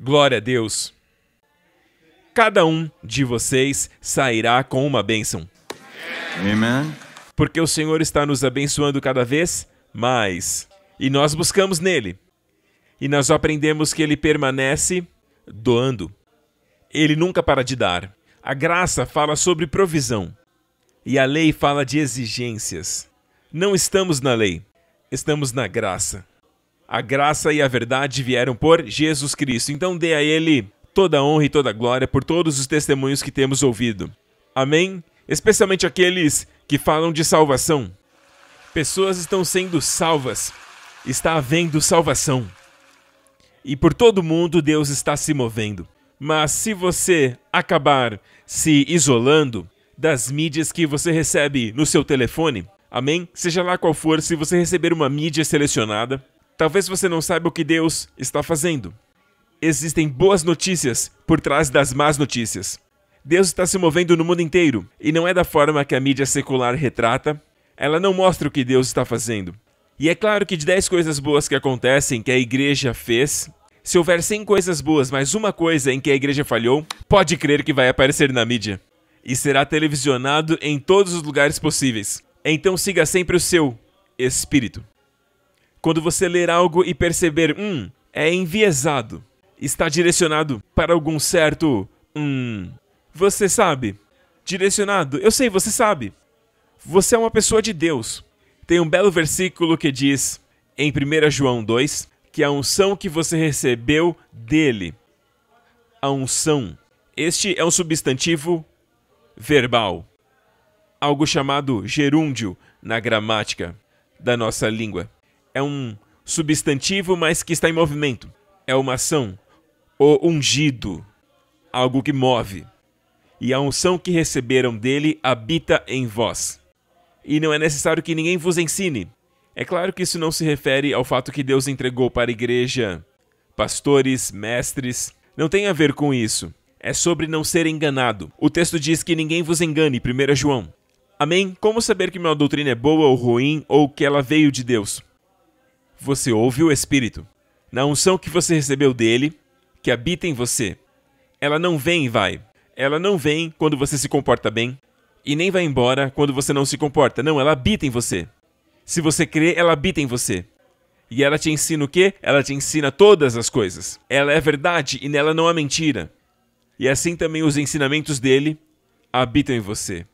Glória a Deus. Cada um de vocês sairá com uma bênção. Amém. Porque o Senhor está nos abençoando cada vez mais. E nós buscamos nele. E nós aprendemos que ele permanece doando. Ele nunca para de dar. A graça fala sobre provisão. E a lei fala de exigências. Não estamos na lei, estamos na graça. A graça e a verdade vieram por Jesus Cristo. Então dê a Ele toda a honra e toda a glória por todos os testemunhos que temos ouvido. Amém? Especialmente aqueles que falam de salvação. Pessoas estão sendo salvas. Está havendo salvação. E por todo mundo Deus está se movendo. Mas se você acabar se isolando das mídias que você recebe no seu telefone, amém? Seja lá qual for, se você receber uma mídia selecionada, Talvez você não saiba o que Deus está fazendo. Existem boas notícias por trás das más notícias. Deus está se movendo no mundo inteiro e não é da forma que a mídia secular retrata. Ela não mostra o que Deus está fazendo. E é claro que de 10 coisas boas que acontecem que a igreja fez, se houver 100 coisas boas, mas uma coisa em que a igreja falhou, pode crer que vai aparecer na mídia e será televisionado em todos os lugares possíveis. Então siga sempre o seu espírito. Quando você ler algo e perceber, hum, é enviesado, está direcionado para algum certo, hum, você sabe, direcionado, eu sei, você sabe. Você é uma pessoa de Deus. Tem um belo versículo que diz em 1 João 2 que a unção que você recebeu dele. A unção. Este é um substantivo verbal, algo chamado gerúndio na gramática da nossa língua é um substantivo, mas que está em movimento. É uma ação. O ungido, algo que move. E a unção que receberam dele habita em vós. E não é necessário que ninguém vos ensine. É claro que isso não se refere ao fato que Deus entregou para a igreja pastores, mestres. Não tem a ver com isso. É sobre não ser enganado. O texto diz que ninguém vos engane, 1 João. Amém? Como saber que uma doutrina é boa ou ruim ou que ela veio de Deus? você ouve o Espírito. Na unção que você recebeu dele, que habita em você. Ela não vem e vai. Ela não vem quando você se comporta bem, e nem vai embora quando você não se comporta. Não, ela habita em você. Se você crê, ela habita em você. E ela te ensina o quê? Ela te ensina todas as coisas. Ela é verdade e nela não há mentira. E assim também os ensinamentos dele habitam em você.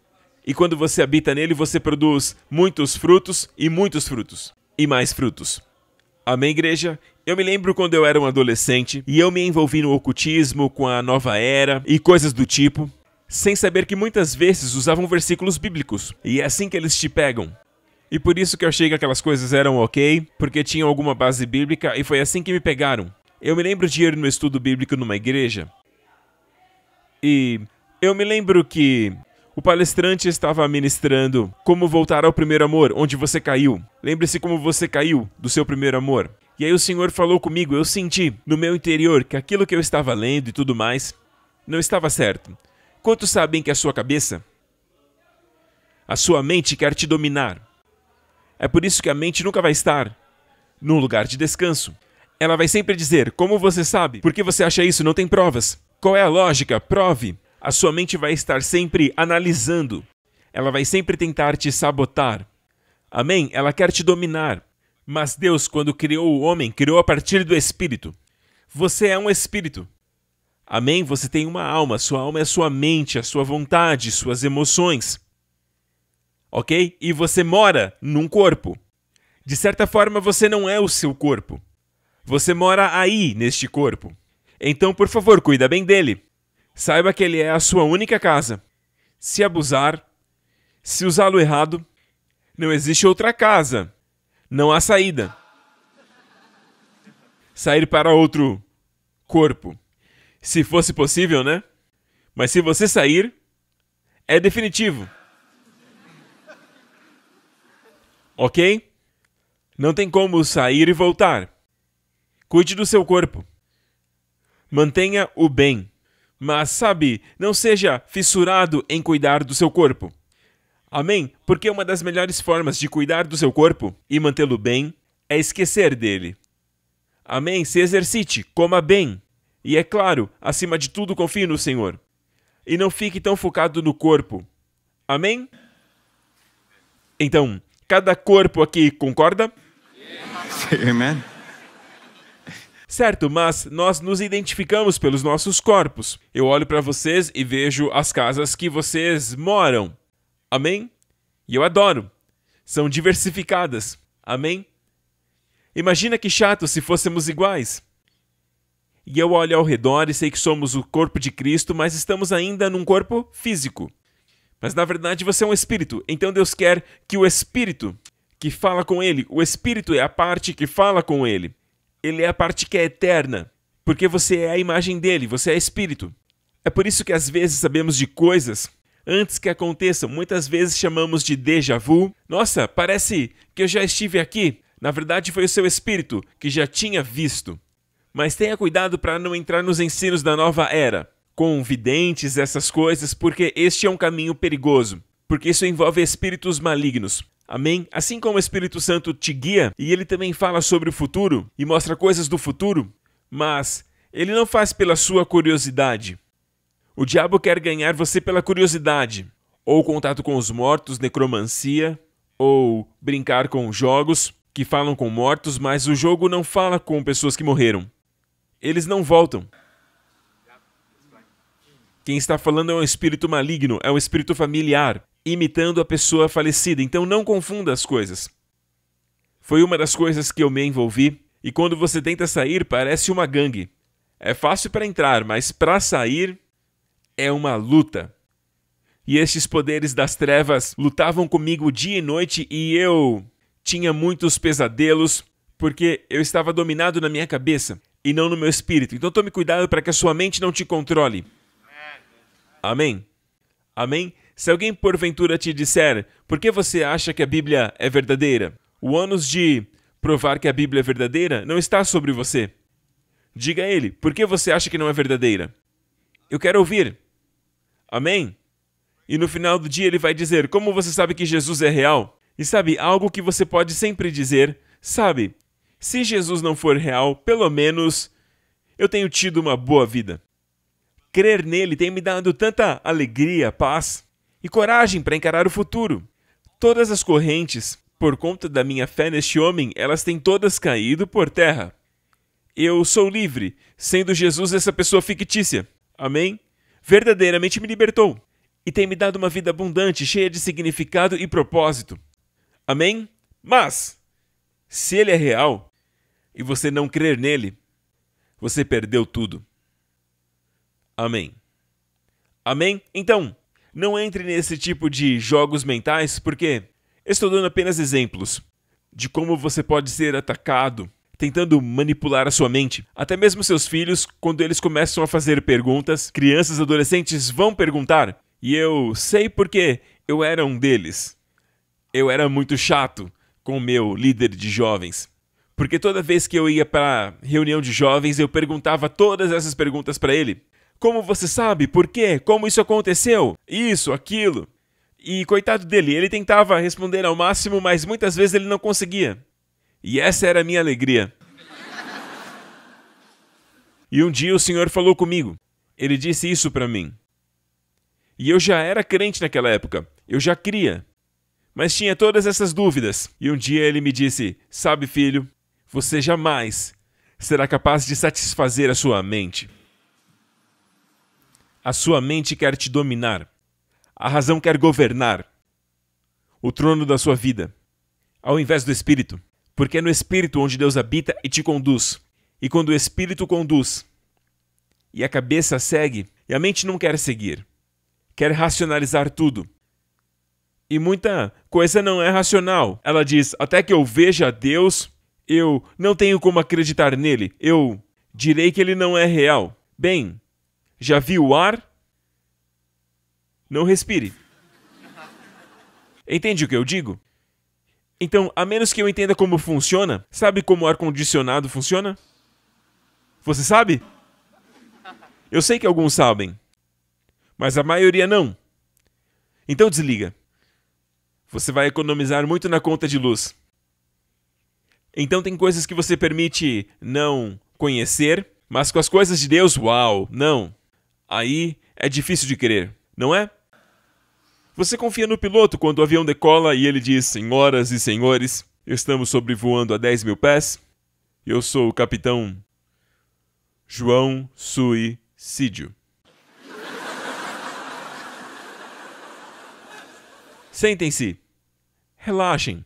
E quando você habita nele, você produz muitos frutos e muitos frutos e mais frutos. Amém, igreja? Eu me lembro quando eu era um adolescente e eu me envolvi no ocultismo, com a nova era e coisas do tipo, sem saber que muitas vezes usavam versículos bíblicos, e é assim que eles te pegam. E por isso que eu achei que aquelas coisas eram ok, porque tinham alguma base bíblica e foi assim que me pegaram. Eu me lembro de ir no estudo bíblico numa igreja e eu me lembro que o palestrante estava ministrando Como Voltar ao Primeiro Amor, onde você caiu. Lembre-se como você caiu do seu primeiro amor. E aí o Senhor falou comigo, eu senti no meu interior que aquilo que eu estava lendo e tudo mais não estava certo. Quantos sabem que a sua cabeça, a sua mente quer te dominar? É por isso que a mente nunca vai estar num lugar de descanso. Ela vai sempre dizer: Como você sabe? Por que você acha isso? Não tem provas. Qual é a lógica? Prove. A sua mente vai estar sempre analisando. Ela vai sempre tentar te sabotar. Amém? Ela quer te dominar. Mas Deus, quando criou o homem, criou a partir do espírito. Você é um espírito. Amém? Você tem uma alma. Sua alma é sua mente, a sua vontade, suas emoções. Ok? E você mora num corpo. De certa forma, você não é o seu corpo. Você mora aí, neste corpo. Então, por favor, cuida bem dele. Saiba que ele é a sua única casa. Se abusar, se usá-lo errado, não existe outra casa. Não há saída. Sair para outro corpo. Se fosse possível, né? Mas se você sair, é definitivo. Ok? Não tem como sair e voltar. Cuide do seu corpo. Mantenha o bem. Mas sabe, não seja fissurado em cuidar do seu corpo. Amém? Porque uma das melhores formas de cuidar do seu corpo e mantê-lo bem é esquecer dele. Amém? Se exercite, coma bem. E é claro, acima de tudo, confie no Senhor. E não fique tão focado no corpo. Amém? Então, cada corpo aqui concorda? Amém. Certo, mas nós nos identificamos pelos nossos corpos. Eu olho para vocês e vejo as casas que vocês moram. Amém? E eu adoro. São diversificadas. Amém? Imagina que chato se fôssemos iguais. E eu olho ao redor e sei que somos o corpo de Cristo, mas estamos ainda num corpo físico. Mas na verdade você é um espírito, então Deus quer que o espírito que fala com ele, o espírito é a parte que fala com ele ele é a parte que é eterna, porque você é a imagem dele, você é espírito. É por isso que às vezes sabemos de coisas antes que aconteçam, muitas vezes chamamos de déjà vu. Nossa, parece que eu já estive aqui. Na verdade, foi o seu espírito que já tinha visto. Mas tenha cuidado para não entrar nos ensinos da nova era, com videntes, essas coisas, porque este é um caminho perigoso porque isso envolve espíritos malignos. Amém? Assim como o Espírito Santo te guia e ele também fala sobre o futuro e mostra coisas do futuro, mas ele não faz pela sua curiosidade. O diabo quer ganhar você pela curiosidade, ou contato com os mortos, necromancia, ou brincar com jogos que falam com mortos, mas o jogo não fala com pessoas que morreram. Eles não voltam. Quem está falando é um espírito maligno, é um espírito familiar imitando a pessoa falecida. Então não confunda as coisas. Foi uma das coisas que eu me envolvi, e quando você tenta sair, parece uma gangue. É fácil para entrar, mas para sair é uma luta. E estes poderes das trevas lutavam comigo dia e noite e eu tinha muitos pesadelos porque eu estava dominado na minha cabeça e não no meu espírito. Então tome cuidado para que a sua mente não te controle. Amém. Amém. Se alguém porventura te disser, por que você acha que a Bíblia é verdadeira? O ânus de provar que a Bíblia é verdadeira não está sobre você. Diga a ele, por que você acha que não é verdadeira? Eu quero ouvir. Amém? E no final do dia ele vai dizer, como você sabe que Jesus é real? E sabe, algo que você pode sempre dizer, sabe, se Jesus não for real, pelo menos eu tenho tido uma boa vida. Crer nele tem me dado tanta alegria, paz e coragem para encarar o futuro. Todas as correntes, por conta da minha fé neste homem, elas têm todas caído por terra. Eu sou livre, sendo Jesus essa pessoa fictícia. Amém? Verdadeiramente me libertou e tem me dado uma vida abundante, cheia de significado e propósito. Amém? Mas, se ele é real e você não crer nele, você perdeu tudo. Amém. Amém? Então, não entre nesse tipo de jogos mentais, porque estou dando apenas exemplos de como você pode ser atacado tentando manipular a sua mente. Até mesmo seus filhos, quando eles começam a fazer perguntas, crianças, adolescentes vão perguntar. E eu sei porque eu era um deles. Eu era muito chato com o meu líder de jovens. Porque toda vez que eu ia para reunião de jovens, eu perguntava todas essas perguntas para ele. Como você sabe? Por quê? Como isso aconteceu? Isso, aquilo. E coitado dele, ele tentava responder ao máximo, mas muitas vezes ele não conseguia. E essa era a minha alegria. E um dia o Senhor falou comigo. Ele disse isso para mim. E eu já era crente naquela época. Eu já cria. Mas tinha todas essas dúvidas. E um dia ele me disse: Sabe, filho, você jamais será capaz de satisfazer a sua mente. A sua mente quer te dominar. A razão quer governar o trono da sua vida, ao invés do espírito, porque é no espírito onde Deus habita e te conduz. E quando o espírito conduz e a cabeça segue, e a mente não quer seguir, quer racionalizar tudo. E muita coisa não é racional. Ela diz: até que eu veja Deus, eu não tenho como acreditar nele, eu direi que ele não é real. Bem, já viu o ar? Não respire. Entende o que eu digo? Então, a menos que eu entenda como funciona, sabe como o ar-condicionado funciona? Você sabe? Eu sei que alguns sabem, mas a maioria não. Então desliga. Você vai economizar muito na conta de luz. Então tem coisas que você permite não conhecer, mas com as coisas de Deus, uau, não. Aí é difícil de crer, não é? Você confia no piloto quando o avião decola e ele diz: Senhoras e senhores, estamos sobrevoando a 10 mil pés. Eu sou o capitão João Suicídio. Sentem-se. Relaxem.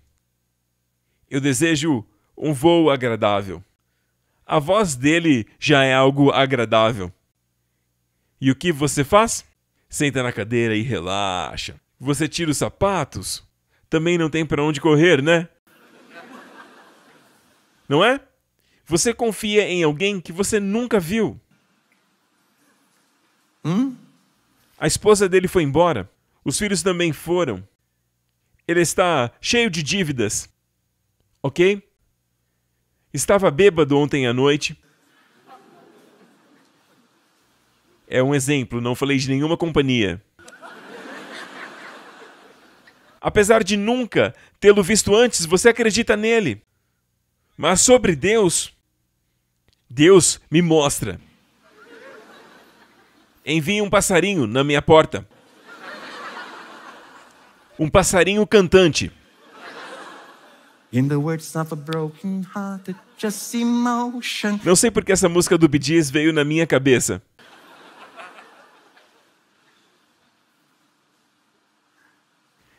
Eu desejo um voo agradável. A voz dele já é algo agradável. E o que você faz? Senta na cadeira e relaxa. Você tira os sapatos? Também não tem para onde correr, né? Não é? Você confia em alguém que você nunca viu. Hum? A esposa dele foi embora. Os filhos também foram. Ele está cheio de dívidas. Ok? Estava bêbado ontem à noite. É um exemplo, não falei de nenhuma companhia. Apesar de nunca tê-lo visto antes, você acredita nele. Mas sobre Deus, Deus me mostra. Envie um passarinho na minha porta. Um passarinho cantante. Não sei porque essa música do Bee Gees veio na minha cabeça.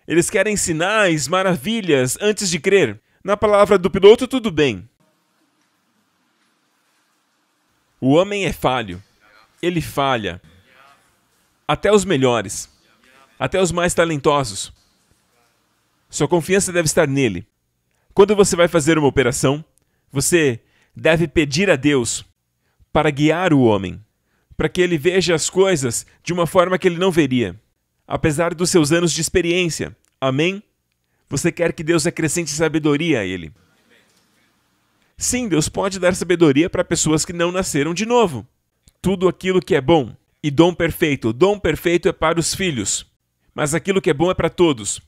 Eles querem sinais, maravilhas, antes de crer. Na palavra do piloto, tudo bem. O homem é falho. Ele falha. Até os melhores. Até os mais talentosos. Sua confiança deve estar nele. Quando você vai fazer uma operação, você deve pedir a Deus para guiar o homem, para que ele veja as coisas de uma forma que ele não veria apesar dos seus anos de experiência. Amém? Você quer que Deus acrescente sabedoria a ele? Sim, Deus pode dar sabedoria para pessoas que não nasceram de novo. Tudo aquilo que é bom e dom perfeito. O dom perfeito é para os filhos, mas aquilo que é bom é para todos.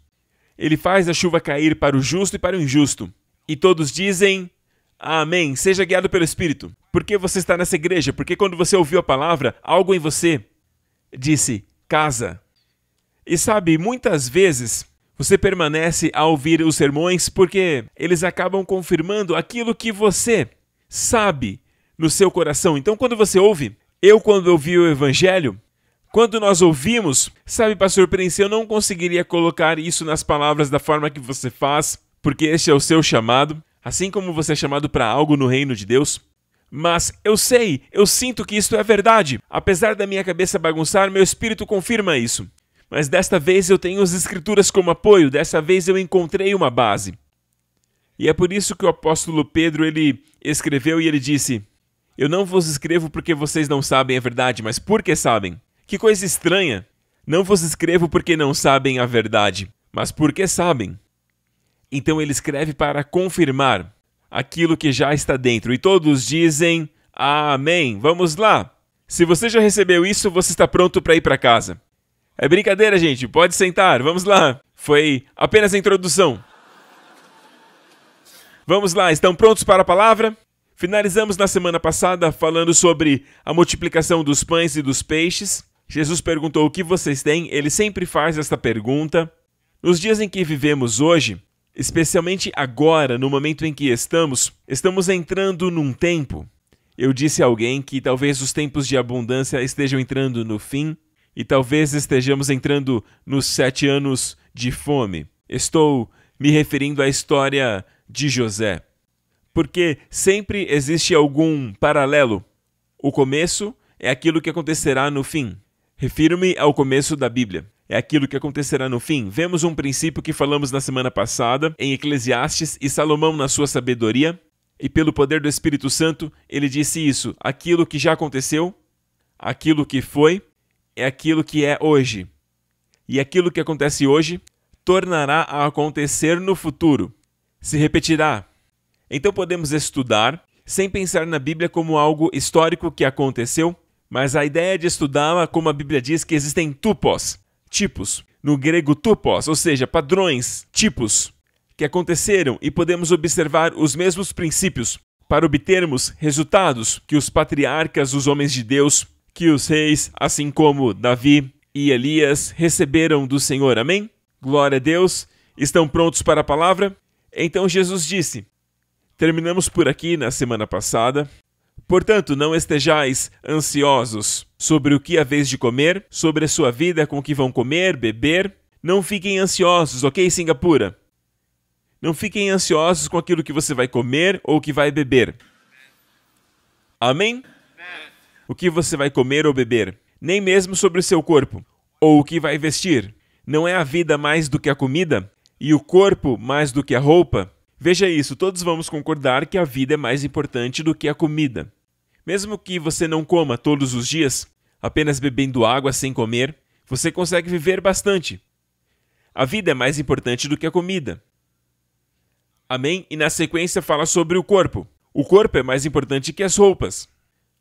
Ele faz a chuva cair para o justo e para o injusto. E todos dizem: Amém. Seja guiado pelo Espírito. Por que você está nessa igreja? Porque quando você ouviu a palavra, algo em você disse: Casa, e sabe, muitas vezes você permanece a ouvir os sermões porque eles acabam confirmando aquilo que você sabe no seu coração. Então, quando você ouve, eu, quando ouvi o Evangelho, quando nós ouvimos, sabe, pastor Prince, eu não conseguiria colocar isso nas palavras da forma que você faz, porque este é o seu chamado, assim como você é chamado para algo no reino de Deus. Mas eu sei, eu sinto que isto é verdade. Apesar da minha cabeça bagunçar, meu espírito confirma isso mas desta vez eu tenho as Escrituras como apoio, dessa vez eu encontrei uma base. E é por isso que o apóstolo Pedro ele escreveu e ele disse: Eu não vos escrevo porque vocês não sabem a verdade, mas porque sabem. Que coisa estranha! Não vos escrevo porque não sabem a verdade, mas porque sabem. Então ele escreve para confirmar aquilo que já está dentro. E todos dizem: Amém. Vamos lá! Se você já recebeu isso, você está pronto para ir para casa. É brincadeira, gente. Pode sentar. Vamos lá. Foi apenas a introdução. Vamos lá. Estão prontos para a palavra? Finalizamos na semana passada falando sobre a multiplicação dos pães e dos peixes. Jesus perguntou o que vocês têm. Ele sempre faz esta pergunta. Nos dias em que vivemos hoje, especialmente agora, no momento em que estamos, estamos entrando num tempo. Eu disse a alguém que talvez os tempos de abundância estejam entrando no fim, e talvez estejamos entrando nos sete anos de fome. Estou me referindo à história de José, porque sempre existe algum paralelo. O começo é aquilo que acontecerá no fim. Refiro-me ao começo da Bíblia. É aquilo que acontecerá no fim. Vemos um princípio que falamos na semana passada em Eclesiastes e Salomão, na sua sabedoria, e pelo poder do Espírito Santo, ele disse isso: aquilo que já aconteceu, aquilo que foi é aquilo que é hoje. E aquilo que acontece hoje tornará a acontecer no futuro. Se repetirá. Então podemos estudar sem pensar na Bíblia como algo histórico que aconteceu, mas a ideia de estudá-la como a Bíblia diz que existem tupos, tipos, no grego tupos, ou seja, padrões, tipos, que aconteceram e podemos observar os mesmos princípios para obtermos resultados que os patriarcas, os homens de Deus, que os reis, assim como Davi e Elias, receberam do Senhor. Amém? Glória a Deus. Estão prontos para a palavra? Então Jesus disse: Terminamos por aqui na semana passada. Portanto, não estejais ansiosos sobre o que vez de comer, sobre a sua vida com o que vão comer, beber. Não fiquem ansiosos, ok, Singapura? Não fiquem ansiosos com aquilo que você vai comer ou que vai beber. Amém? o que você vai comer ou beber, nem mesmo sobre o seu corpo, ou o que vai vestir. Não é a vida mais do que a comida? E o corpo mais do que a roupa? Veja isso, todos vamos concordar que a vida é mais importante do que a comida. Mesmo que você não coma todos os dias, apenas bebendo água sem comer, você consegue viver bastante. A vida é mais importante do que a comida. Amém? E na sequência fala sobre o corpo. O corpo é mais importante que as roupas.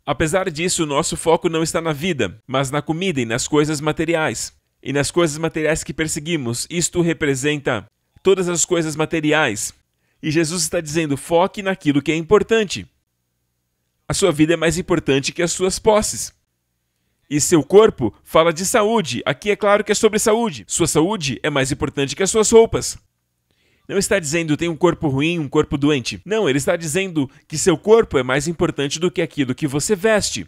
Apesar disso, nosso foco não está na vida, mas na comida e nas coisas materiais. E nas coisas materiais que perseguimos, isto representa todas as coisas materiais. E Jesus está dizendo: foque naquilo que é importante. A sua vida é mais importante que as suas posses. E seu corpo fala de saúde. Aqui é claro que é sobre saúde. Sua saúde é mais importante que as suas roupas. Não está dizendo tem um corpo ruim, um corpo doente. Não, ele está dizendo que seu corpo é mais importante do que aquilo que você veste.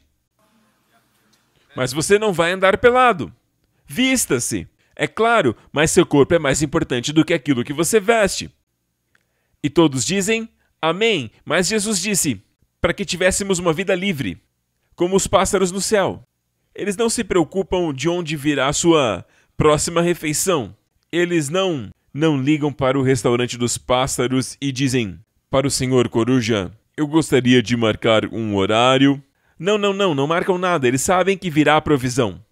Mas você não vai andar pelado. Vista-se. É claro, mas seu corpo é mais importante do que aquilo que você veste. E todos dizem: Amém. Mas Jesus disse: para que tivéssemos uma vida livre, como os pássaros no céu. Eles não se preocupam de onde virá sua próxima refeição. Eles não não ligam para o restaurante dos pássaros e dizem: Para o senhor coruja, eu gostaria de marcar um horário. Não, não, não, não marcam nada, eles sabem que virá a provisão.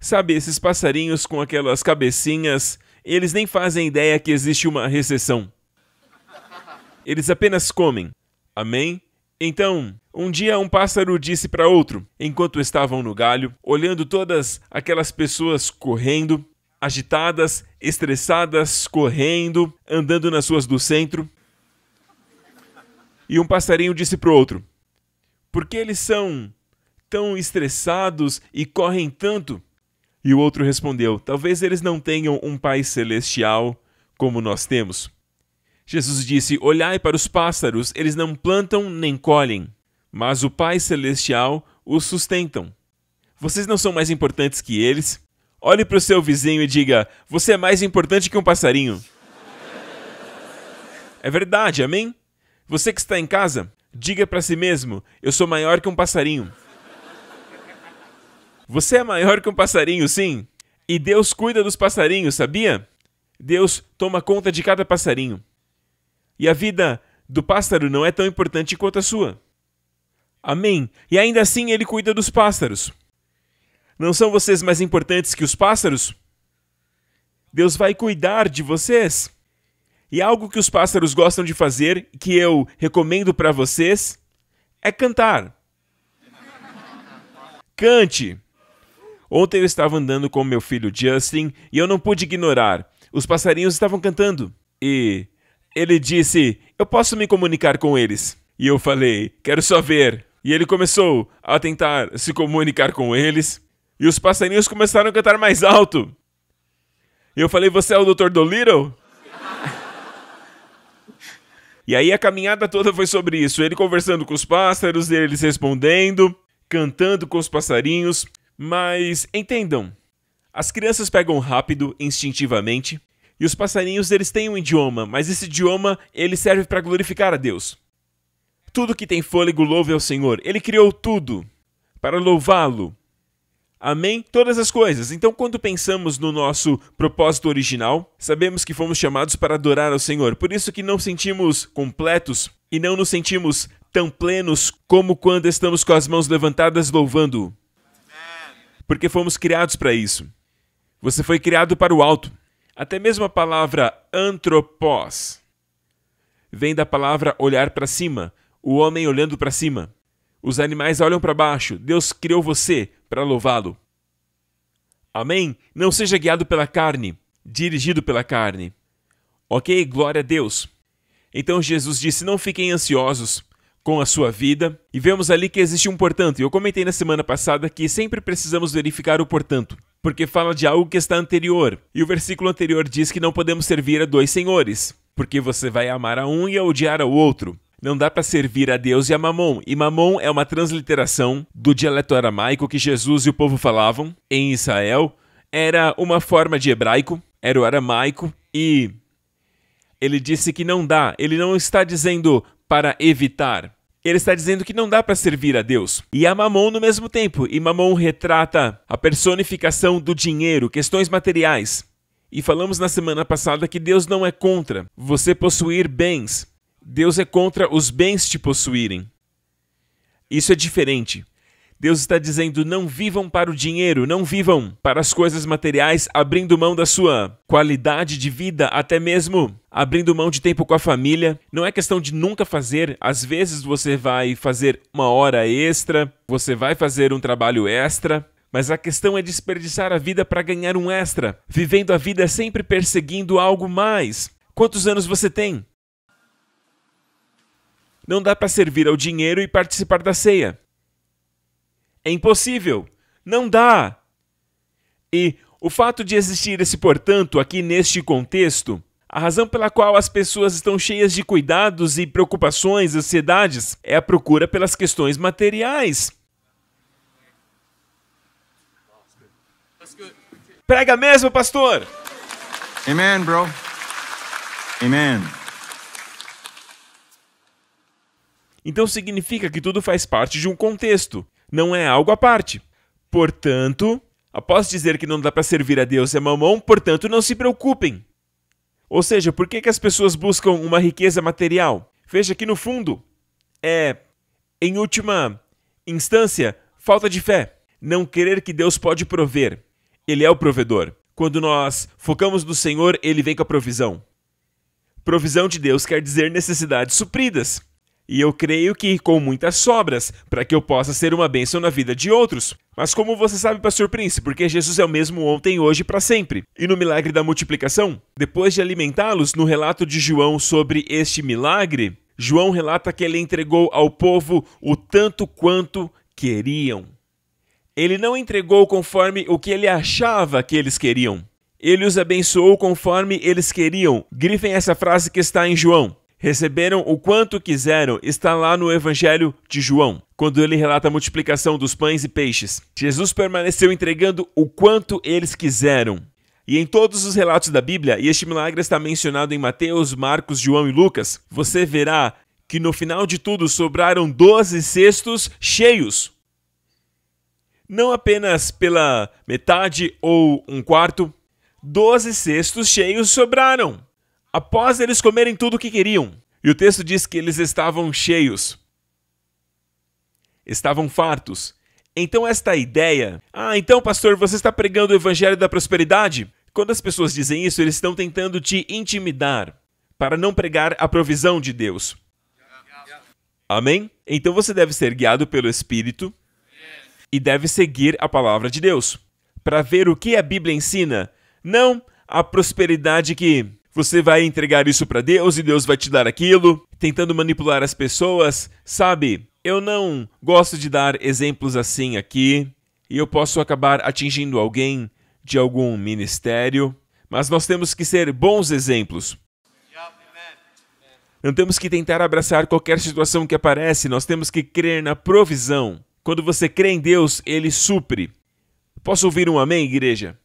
Sabe, esses passarinhos com aquelas cabecinhas, eles nem fazem ideia que existe uma recessão. Eles apenas comem. Amém? Então, um dia um pássaro disse para outro, enquanto estavam no galho, olhando todas aquelas pessoas correndo, agitadas estressadas, correndo, andando nas ruas do centro. E um passarinho disse para o outro: Por que eles são tão estressados e correm tanto? E o outro respondeu: Talvez eles não tenham um Pai celestial como nós temos. Jesus disse: Olhai para os pássaros, eles não plantam nem colhem, mas o Pai celestial os sustentam. Vocês não são mais importantes que eles? Olhe para o seu vizinho e diga: Você é mais importante que um passarinho. É verdade, amém? Você que está em casa, diga para si mesmo: Eu sou maior que um passarinho. Você é maior que um passarinho, sim. E Deus cuida dos passarinhos, sabia? Deus toma conta de cada passarinho. E a vida do pássaro não é tão importante quanto a sua. Amém. E ainda assim ele cuida dos pássaros. Não são vocês mais importantes que os pássaros? Deus vai cuidar de vocês. E algo que os pássaros gostam de fazer, que eu recomendo para vocês, é cantar. Cante! Ontem eu estava andando com meu filho Justin e eu não pude ignorar. Os passarinhos estavam cantando. E ele disse: Eu posso me comunicar com eles. E eu falei: Quero só ver. E ele começou a tentar se comunicar com eles. E os passarinhos começaram a cantar mais alto. E eu falei: Você é o Dr. Dolittle? e aí a caminhada toda foi sobre isso. Ele conversando com os pássaros, eles respondendo, cantando com os passarinhos. Mas entendam: as crianças pegam rápido, instintivamente. E os passarinhos, eles têm um idioma, mas esse idioma, ele serve para glorificar a Deus. Tudo que tem fôlego louve ao Senhor. Ele criou tudo para louvá-lo. Amém? Todas as coisas. Então, quando pensamos no nosso propósito original, sabemos que fomos chamados para adorar ao Senhor. Por isso que não sentimos completos e não nos sentimos tão plenos como quando estamos com as mãos levantadas louvando-o. Porque fomos criados para isso. Você foi criado para o alto. Até mesmo a palavra antropós vem da palavra olhar para cima, o homem olhando para cima. Os animais olham para baixo. Deus criou você para louvá-lo. Amém? Não seja guiado pela carne, dirigido pela carne. Ok? Glória a Deus. Então Jesus disse: Não fiquem ansiosos com a sua vida. E vemos ali que existe um portanto. Eu comentei na semana passada que sempre precisamos verificar o portanto, porque fala de algo que está anterior. E o versículo anterior diz que não podemos servir a dois senhores, porque você vai amar a um e odiar ao outro. Não dá para servir a Deus e a Mamon. E Mamon é uma transliteração do dialeto aramaico que Jesus e o povo falavam em Israel. Era uma forma de hebraico, era o aramaico, e ele disse que não dá. Ele não está dizendo para evitar. Ele está dizendo que não dá para servir a Deus. E a Mamon no mesmo tempo. E Mamon retrata a personificação do dinheiro, questões materiais. E falamos na semana passada que Deus não é contra você possuir bens, Deus é contra os bens te possuírem. Isso é diferente. Deus está dizendo: não vivam para o dinheiro, não vivam para as coisas materiais, abrindo mão da sua qualidade de vida, até mesmo abrindo mão de tempo com a família. Não é questão de nunca fazer, às vezes você vai fazer uma hora extra, você vai fazer um trabalho extra. Mas a questão é desperdiçar a vida para ganhar um extra, vivendo a vida é sempre perseguindo algo mais. Quantos anos você tem? Não dá para servir ao dinheiro e participar da ceia. É impossível. Não dá. E o fato de existir esse portanto aqui neste contexto, a razão pela qual as pessoas estão cheias de cuidados e preocupações, ansiedades, é a procura pelas questões materiais. Prega mesmo, pastor! Amen, bro. Amen. Então significa que tudo faz parte de um contexto, não é algo à parte. Portanto, após dizer que não dá para servir a Deus a é mamão, portanto não se preocupem. Ou seja, por que, que as pessoas buscam uma riqueza material? Veja que no fundo é, em última instância, falta de fé. Não querer que Deus pode prover. Ele é o provedor. Quando nós focamos no Senhor, ele vem com a provisão. Provisão de Deus quer dizer necessidades supridas. E eu creio que com muitas sobras, para que eu possa ser uma bênção na vida de outros. Mas como você sabe, pastor Prince, porque Jesus é o mesmo ontem, hoje e para sempre. E no milagre da multiplicação, depois de alimentá-los, no relato de João sobre este milagre, João relata que ele entregou ao povo o tanto quanto queriam. Ele não entregou conforme o que ele achava que eles queriam. Ele os abençoou conforme eles queriam. Grifem essa frase que está em João receberam o quanto quiseram, está lá no Evangelho de João, quando ele relata a multiplicação dos pães e peixes. Jesus permaneceu entregando o quanto eles quiseram. E em todos os relatos da Bíblia, e este milagre está mencionado em Mateus, Marcos, João e Lucas, você verá que no final de tudo sobraram 12 cestos cheios. Não apenas pela metade ou um quarto, 12 cestos cheios sobraram após eles comerem tudo o que queriam. E o texto diz que eles estavam cheios, estavam fartos. Então, esta ideia, ah, então, pastor, você está pregando o evangelho da prosperidade? Quando as pessoas dizem isso, eles estão tentando te intimidar para não pregar a provisão de Deus. Amém? Então você deve ser guiado pelo Espírito e deve seguir a palavra de Deus para ver o que a Bíblia ensina, não a prosperidade que você vai entregar isso para Deus e Deus vai te dar aquilo, tentando manipular as pessoas, sabe? Eu não gosto de dar exemplos assim aqui, e eu posso acabar atingindo alguém de algum ministério, mas nós temos que ser bons exemplos. Não temos que tentar abraçar qualquer situação que aparece, nós temos que crer na provisão. Quando você crê em Deus, ele supre. Posso ouvir um amém, igreja?